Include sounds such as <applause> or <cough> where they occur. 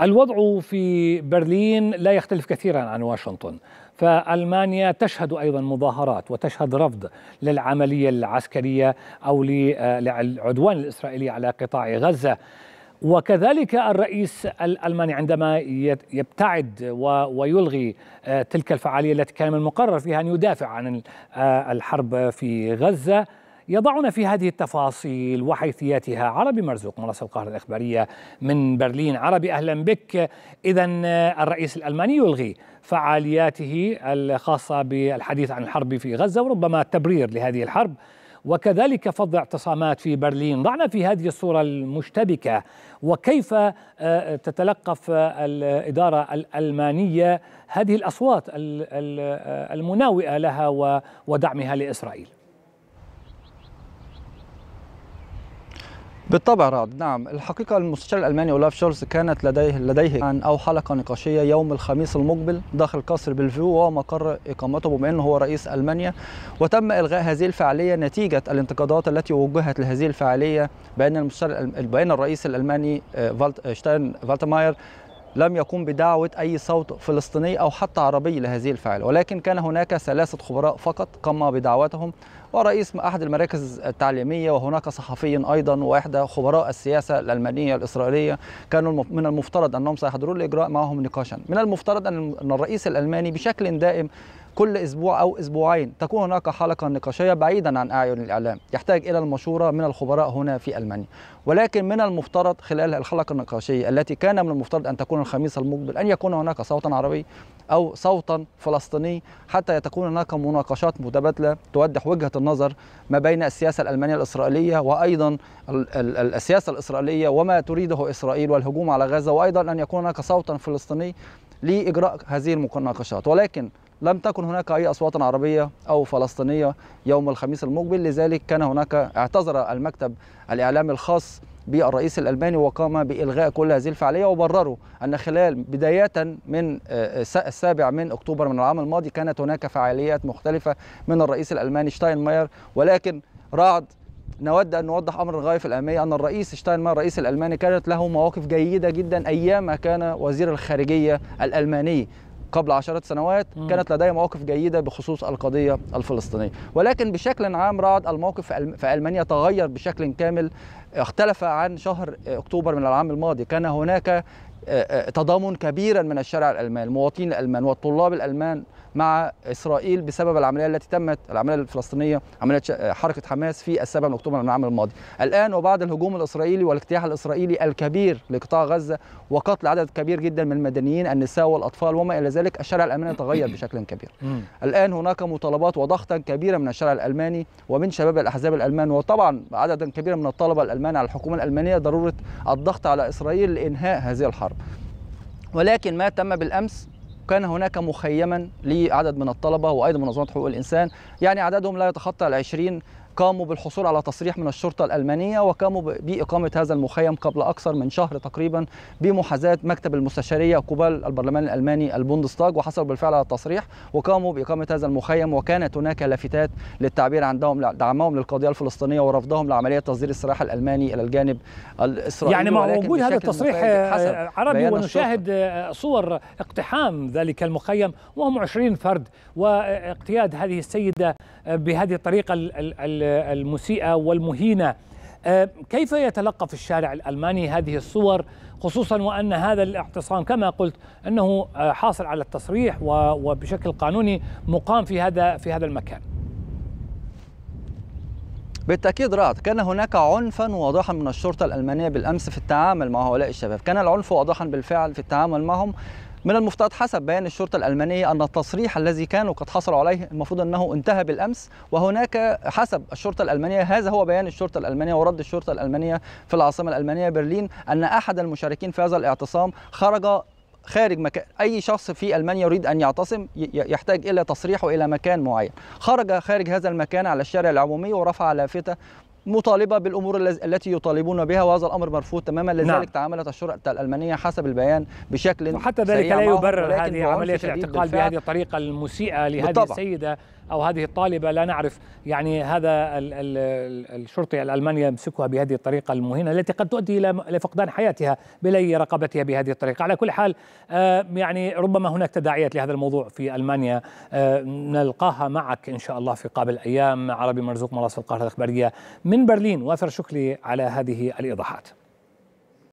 الوضع في برلين لا يختلف كثيرا عن واشنطن فألمانيا تشهد أيضا مظاهرات وتشهد رفض للعملية العسكرية أو آه، للعدوان الإسرائيلي على قطاع غزة وكذلك الرئيس الألماني عندما يبتعد ويلغي آه، تلك الفعالية التي كان من المقرر فيها أن يدافع عن آه، الحرب في غزة يضعنا في هذه التفاصيل وحيثياتها عربي مرزوق مراسل القاهرة الإخبارية من برلين عربي أهلا بك إذا الرئيس الألماني يلغي فعالياته الخاصة بالحديث عن الحرب في غزة وربما التبرير لهذه الحرب وكذلك فض اعتصامات في برلين ضعنا في هذه الصورة المشتبكة وكيف آه، تتلقف الإدارة الألمانية هذه الأصوات آه، المناوئة لها ودعمها لإسرائيل بالطبع رعد نعم الحقيقة المستشار الألماني أولاف شولز كانت لديه لديه عن أو حلقة نقاشية يوم الخميس المقبل داخل قصر بلفيو وهو مقر إقامته بما أنه هو رئيس ألمانيا وتم إلغاء هذه الفعالية نتيجة الانتقادات التي وجهت لهذه الفعالية بأن المستشار بأن الرئيس الألماني آه، فالت آه، شتاين فالتماير لم يقوم بدعوة أي صوت فلسطيني أو حتى عربي لهذه الفعل ولكن كان هناك ثلاثة خبراء فقط قام بدعوتهم ورئيس أحد المراكز التعليمية وهناك صحفي أيضا وإحدى خبراء السياسة الألمانية الإسرائيلية كانوا من المفترض أنهم سيحضرون الإجراء معهم نقاشا من المفترض أن الرئيس الألماني بشكل دائم كل أسبوع أو أسبوعين تكون هناك حلقة نقاشية بعيدا عن أعين الإعلام يحتاج إلى المشورة من الخبراء هنا في ألمانيا ولكن من المفترض خلال الحلقة النقاشية التي كان من المفترض أن تكون الخميس المقبل أن يكون هناك صوتا عربي أو صوتا فلسطيني حتى تكون هناك مناقشات متبادلة توضح وجهة النظر ما بين السياسة الألمانية الإسرائيلية وأيضا السياسة الإسرائيلية وما تريده إسرائيل والهجوم على غزة وأيضا أن يكون هناك صوتا فلسطيني لإجراء هذه المناقشات ولكن لم تكن هناك أي أصوات عربية أو فلسطينية يوم الخميس المقبل لذلك كان هناك اعتذر المكتب الإعلامي الخاص بالرئيس الألماني وقام بإلغاء كل هذه الفعالية وبرروا أن خلال بداية من آه، السابع من أكتوبر من العام الماضي كانت هناك فعاليات مختلفة من الرئيس الألماني شتاينماير ولكن رعد نود ان نوضح امر الغايه في الاهميه ان الرئيس شتاينماير الرئيس الالماني كانت له مواقف جيده جدا ايام ما كان وزير الخارجيه الالماني قبل عشرات سنوات كانت لدي مواقف جيدة بخصوص القضية الفلسطينية ولكن بشكل عام رعد الموقف في ألمانيا تغير بشكل كامل اختلف عن شهر أكتوبر من العام الماضي كان هناك آه، آه، تضامن كبيرا من الشارع الالماني المواطنين الالمان والطلاب الالمان مع اسرائيل بسبب العمليه التي تمت العمليه الفلسطينيه عمليه آه، حركه حماس في السابع من اكتوبر من العام الماضي الان وبعد الهجوم الاسرائيلي والاجتياح الاسرائيلي الكبير لقطاع غزه وقتل عدد كبير جدا من المدنيين النساء والاطفال وما الى ذلك الشارع الالماني تغير <coughs> بشكل كبير الان هناك مطالبات وضغطا كبيرا من الشارع الالماني ومن شباب الاحزاب الالمان وطبعا عددا كبيرا من الطلبه الالمان على الحكومه الالمانيه ضروره الضغط على اسرائيل لانهاء هذه الحرب الحرب ولكن ما تم بالأمس كان هناك مخيما لعدد من الطلبة وأيضا منظمة حقوق الإنسان يعني عددهم لا يتخطى العشرين قاموا بالحصول على تصريح من الشرطة الألمانية وقاموا بإقامة هذا المخيم قبل أكثر من شهر تقريبا بمحاذاة مكتب المستشارية قبال البرلمان الألماني البوندستاج وحصلوا بالفعل على التصريح وقاموا بإقامة هذا المخيم وكانت هناك لافتات للتعبير عن دعمهم للقضية الفلسطينية ورفضهم لعملية تصدير السلاح الألماني إلى الجانب الإسرائيلي يعني مع وجود هذا التصريح آه، آه، عربي ونشاهد الشرطة. آه، صور اقتحام ذلك المخيم وهم 20 فرد واقتياد هذه السيدة بهذه الطريقة ال ال المسيئة والمهينة آه، كيف يتلقف الشارع الألماني هذه الصور خصوصا وأن هذا الاعتصام كما قلت أنه آه، حاصل على التصريح وبشكل قانوني مقام في هذا في هذا المكان بالتأكيد رأت كان هناك عنفا واضحا من الشرطة الألمانية بالأمس في التعامل مع هؤلاء الشباب كان العنف واضحا بالفعل في التعامل معهم من المفترض حسب بيان الشرطة الألمانية أن التصريح الذي كانوا قد حصلوا عليه المفروض أنه انتهى بالأمس وهناك حسب الشرطة الألمانية هذا هو بيان الشرطة الألمانية ورد الشرطة الألمانية في العاصمة الألمانية برلين أن أحد المشاركين في هذا الاعتصام خرج خارج مكان اي شخص في المانيا يريد ان يعتصم يحتاج الى تصريح والى مكان معين خرج خارج هذا المكان على الشارع العمومي ورفع لافته مطالبه بالامور التي يطالبون بها وهذا الامر مرفوض تماما لذلك نعم. تعاملت الشرطه الالمانيه حسب البيان بشكل وحتى ذلك لا يبرر هذه عمليه الاعتقال بهذه الطريقه المسيئه لهذه بالطبع. السيده او هذه الطالبه لا نعرف يعني هذا ال ال الشرطي الالماني يمسكها بهذه الطريقه المهينه التي قد تؤدي الى فقدان حياتها بلي رقبتها بهذه الطريقه على كل حال آه يعني ربما هناك تداعيات لهذا الموضوع في المانيا آه نلقاها معك ان شاء الله في قابل ايام عربي مرزوق مراسل القاهره الاخباريه من برلين واثر شكري على هذه الايضاحات